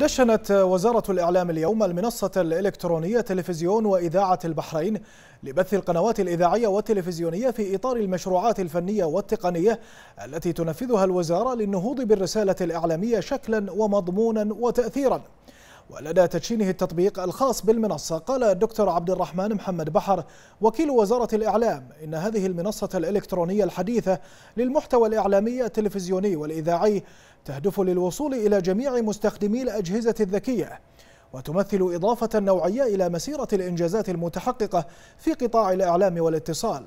دشنت وزارة الإعلام اليوم المنصة الإلكترونية تلفزيون وإذاعة البحرين لبث القنوات الإذاعية والتلفزيونية في إطار المشروعات الفنية والتقنية التي تنفذها الوزارة للنهوض بالرسالة الإعلامية شكلا ومضمونا وتأثيرا ولدى تدشينه التطبيق الخاص بالمنصة قال الدكتور عبد الرحمن محمد بحر وكيل وزارة الإعلام إن هذه المنصة الإلكترونية الحديثة للمحتوى الإعلامي التلفزيوني والإذاعي تهدف للوصول إلى جميع مستخدمي الأجهزة الذكية وتمثل إضافة نوعية إلى مسيرة الإنجازات المتحققة في قطاع الإعلام والاتصال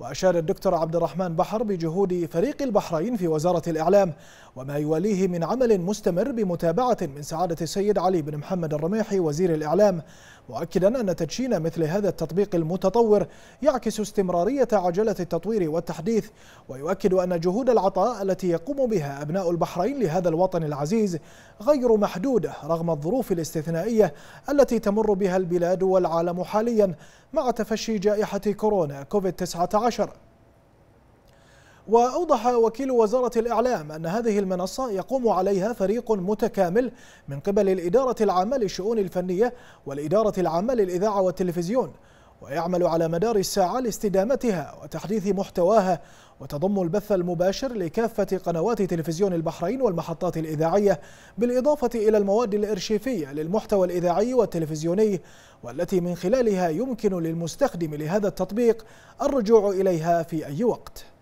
وأشار الدكتور عبد الرحمن بحر بجهود فريق البحرين في وزارة الإعلام وما يواليه من عمل مستمر بمتابعة من سعادة السيد علي بن محمد الرميحي وزير الإعلام مؤكدا أن تدشين مثل هذا التطبيق المتطور يعكس استمرارية عجلة التطوير والتحديث ويؤكد أن جهود العطاء التي يقوم بها أبناء البحرين لهذا الوطن العزيز غير محدودة رغم الظروف الاستثنائية التي تمر بها البلاد والعالم حاليا مع تفشي جائحة كورونا كوفيد-19 وأوضح وكيل وزارة الإعلام أن هذه المنصة يقوم عليها فريق متكامل من قبل الإدارة العامة للشؤون الفنية والإدارة العامة للإذاعة والتلفزيون ويعمل على مدار الساعة لاستدامتها وتحديث محتواها وتضم البث المباشر لكافة قنوات تلفزيون البحرين والمحطات الإذاعية بالإضافة إلى المواد الإرشيفية للمحتوى الإذاعي والتلفزيوني والتي من خلالها يمكن للمستخدم لهذا التطبيق الرجوع إليها في أي وقت